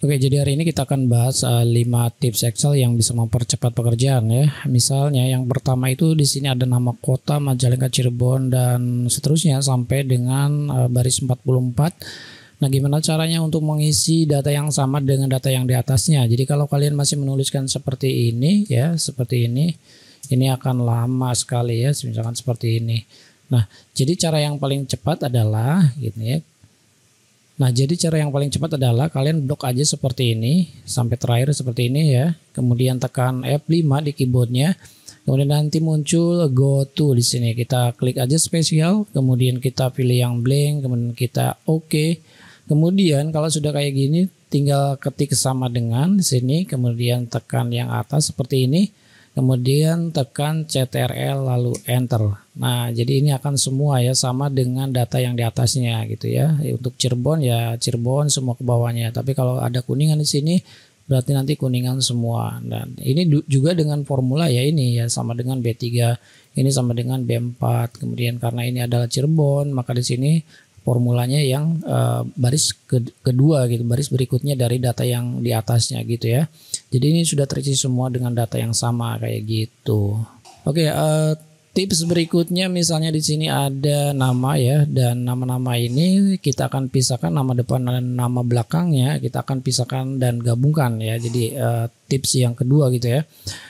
Oke, jadi hari ini kita akan bahas uh, eh, 5 tips Excel yang bisa mempercepat pekerjaan ya. Misalnya yang pertama itu di sini ada nama kota Majalengka Cirebon dan seterusnya sampai dengan uh, baris 44. Nah, gimana caranya untuk mengisi data yang sama dengan data yang di atasnya? Jadi kalau kalian masih menuliskan seperti ini ya, seperti ini, ini akan lama sekali ya, misalkan seperti ini. Nah, jadi cara yang paling cepat adalah gitu ya, Nah, jadi cara yang paling cepat adalah kalian blok aja seperti ini sampai terakhir seperti ini ya. Kemudian tekan F5 di keyboardnya. Kemudian nanti muncul go to di sini. Kita klik aja spesial, kemudian kita pilih yang blank, kemudian kita oke. Okay. Kemudian kalau sudah kayak gini tinggal ketik sama dengan di sini, kemudian tekan yang atas seperti ini kemudian tekan CTRL lalu enter. Nah, jadi ini akan semua ya sama dengan data yang di atasnya gitu ya. Untuk Cirebon ya Cirebon semua ke bawahnya. Tapi kalau ada kuningan di sini berarti nanti kuningan semua. Dan ini juga dengan formula ya ini ya sama dengan B3, ini sama dengan B4. Kemudian karena ini adalah Cirebon, maka di sini formulanya yang uh, baris ke kedua gitu, baris berikutnya dari data yang di atasnya gitu ya. Jadi ini sudah terisi semua dengan data yang sama kayak gitu. Oke, okay, uh, eh, tips berikutnya misalnya di sini ada nama ya dan nama-nama ini kita akan pisahkan nama depan dan nama belakangnya kita akan pisahkan dan gabungkan ya jadi uh, tips yang kedua gitu ya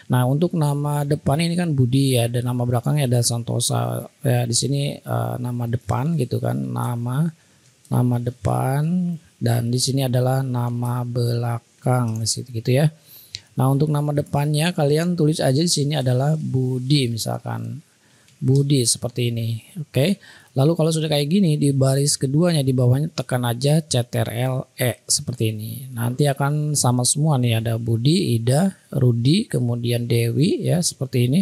nah untuk nama depan ini kan Budi ya dan nama belakangnya ada Santosa ya di sini uh, nama depan gitu kan nama nama depan dan di sini adalah nama belakang gitu ya Nah, untuk nama depannya kalian tulis aja di sini adalah Budi misalkan. Budi seperti ini. Oke. Lalu kalau sudah kayak gini di baris keduanya di bawahnya tekan aja CTRL-E seperti ini. Nanti akan sama semua nih ada Budi, Ida, Rudi, kemudian Dewi ya seperti ini.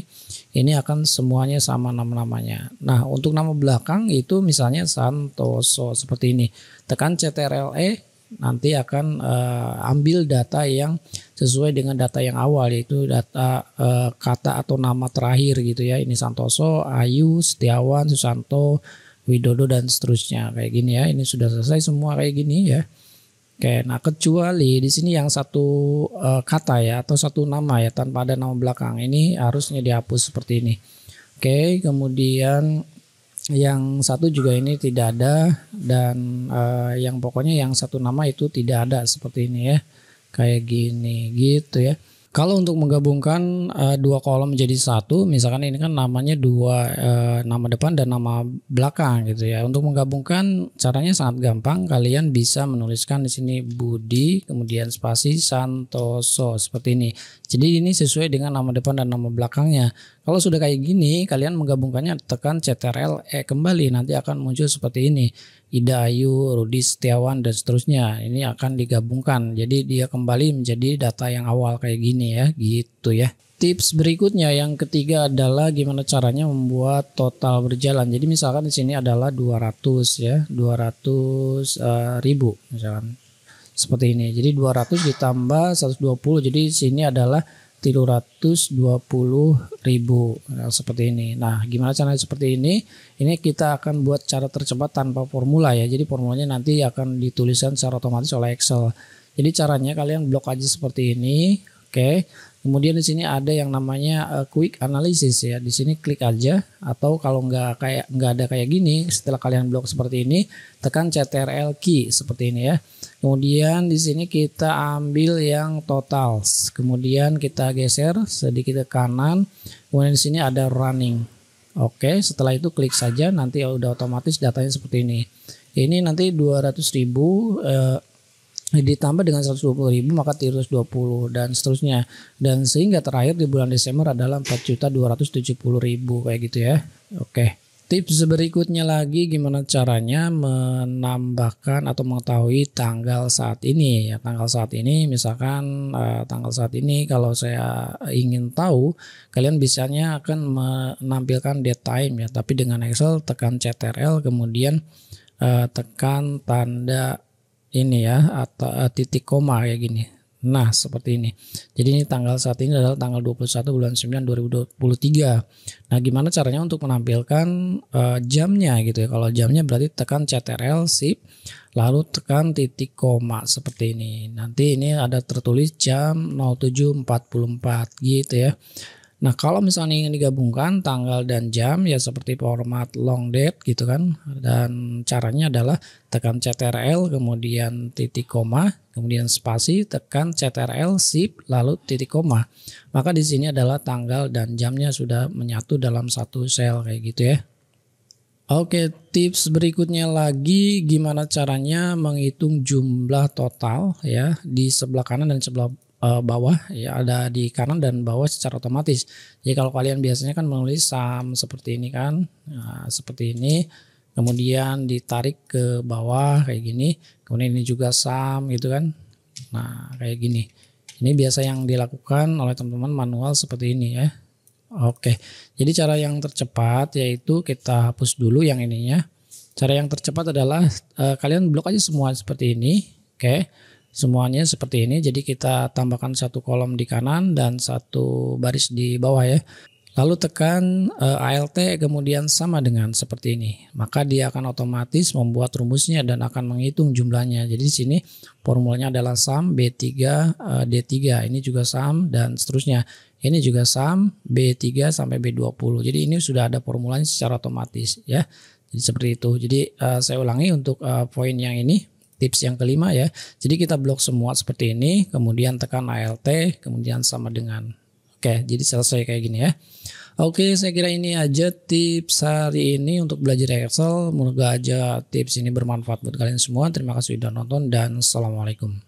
Ini akan semuanya sama nama-namanya. Nah, untuk nama belakang itu misalnya Santoso seperti ini. Tekan CTRL-E nanti akan uh, ambil data yang sesuai dengan data yang awal yaitu data uh, kata atau nama terakhir gitu ya ini Santoso, Ayu, Setiawan, Susanto, Widodo dan seterusnya kayak gini ya ini sudah selesai semua kayak gini ya Oke, nah kecuali di sini yang satu uh, kata ya atau satu nama ya tanpa ada nama belakang ini harusnya dihapus seperti ini. Oke, kemudian yang satu juga ini tidak ada dan uh, yang pokoknya yang satu nama itu tidak ada seperti ini ya kayak gini gitu ya kalau untuk menggabungkan uh, dua kolom menjadi satu misalkan ini kan namanya dua uh, nama depan dan nama belakang gitu ya untuk menggabungkan caranya sangat gampang kalian bisa menuliskan di sini Budi kemudian spasi Santoso seperti ini jadi ini sesuai dengan nama depan dan nama belakangnya kalau sudah kayak gini, kalian menggabungkannya tekan CTRL E eh, kembali nanti akan muncul seperti ini. Ida Ayu, Rudi Setiawan dan seterusnya. Ini akan digabungkan. Jadi dia kembali menjadi data yang awal kayak gini ya, gitu ya. Tips berikutnya yang ketiga adalah gimana caranya membuat total berjalan. Jadi misalkan di sini adalah 200 ya, 200 uh, eh, ribu misalkan seperti ini. Jadi 200 ditambah 120. Jadi sini adalah 320 ribu nah, seperti ini. Nah, gimana caranya seperti ini? Ini kita akan buat cara tercepat tanpa formula ya. Jadi formulanya nanti akan dituliskan secara otomatis oleh Excel. Jadi caranya kalian blok aja seperti ini, oke. Okay. Kemudian di sini ada yang namanya uh, quick analysis ya. Di sini klik aja atau kalau nggak kayak nggak ada kayak gini, setelah kalian blok seperti ini, tekan CTRL key seperti ini ya. Kemudian di sini kita ambil yang totals. Kemudian kita geser sedikit ke kanan. Kemudian di sini ada running. Oke, setelah itu klik saja nanti udah otomatis datanya seperti ini. Ini nanti 200.000 eh, ditambah dengan 120 ribu maka tirus 20 dan seterusnya dan sehingga terakhir di bulan Desember adalah 4.270 ribu kayak gitu ya oke tips berikutnya lagi gimana caranya menambahkan atau mengetahui tanggal saat ini ya tanggal saat ini misalkan uh, tanggal saat ini kalau saya ingin tahu kalian bisanya akan menampilkan date time ya tapi dengan Excel tekan CTRL kemudian uh, tekan tanda ini ya atau eh, titik koma ya gini. Nah, seperti ini. Jadi ini tanggal saat ini adalah tanggal 21 bulan 9 2023. Nah, gimana caranya untuk menampilkan uh, jamnya gitu ya. Kalau jamnya berarti tekan CTRL shift lalu tekan titik koma seperti ini. Nanti ini ada tertulis jam 07.44 gitu ya. Nah kalau misalnya ingin digabungkan tanggal dan jam ya seperti format long date gitu kan dan caranya adalah tekan CTRL kemudian titik koma kemudian spasi tekan CTRL shift lalu titik koma maka di sini adalah tanggal dan jamnya sudah menyatu dalam satu sel kayak gitu ya. Oke, tips berikutnya lagi gimana caranya menghitung jumlah total ya di sebelah kanan dan sebelah uh, bawah ya ada di kanan dan bawah secara otomatis. Jadi kalau kalian biasanya kan menulis saham seperti ini kan, nah, seperti ini, kemudian ditarik ke bawah kayak gini, kemudian ini juga saham gitu kan, nah kayak gini. Ini biasa yang dilakukan oleh teman-teman manual seperti ini ya. Oke, jadi cara yang tercepat yaitu kita hapus dulu yang ininya. Cara yang tercepat adalah eh, kalian blok aja semua seperti ini, oke? semuanya seperti ini. Jadi kita tambahkan satu kolom di kanan dan satu baris di bawah ya. Lalu tekan e, eh, ALT kemudian sama dengan seperti ini. Maka dia akan otomatis membuat rumusnya dan akan menghitung jumlahnya. Jadi di sini formulanya adalah sum B3 e, D3. Ini juga sum dan seterusnya. Ini juga sum B3 sampai B20. Jadi ini sudah ada formulanya secara otomatis ya. Jadi seperti itu. Jadi e, saya ulangi untuk e, poin yang ini tips yang kelima ya. Jadi kita blok semua seperti ini, kemudian tekan ALT, kemudian sama dengan. Oke, jadi selesai kayak gini ya. Oke, saya kira ini aja tips hari ini untuk belajar Excel. Semoga aja tips ini bermanfaat buat kalian semua. Terima kasih sudah nonton dan Assalamualaikum.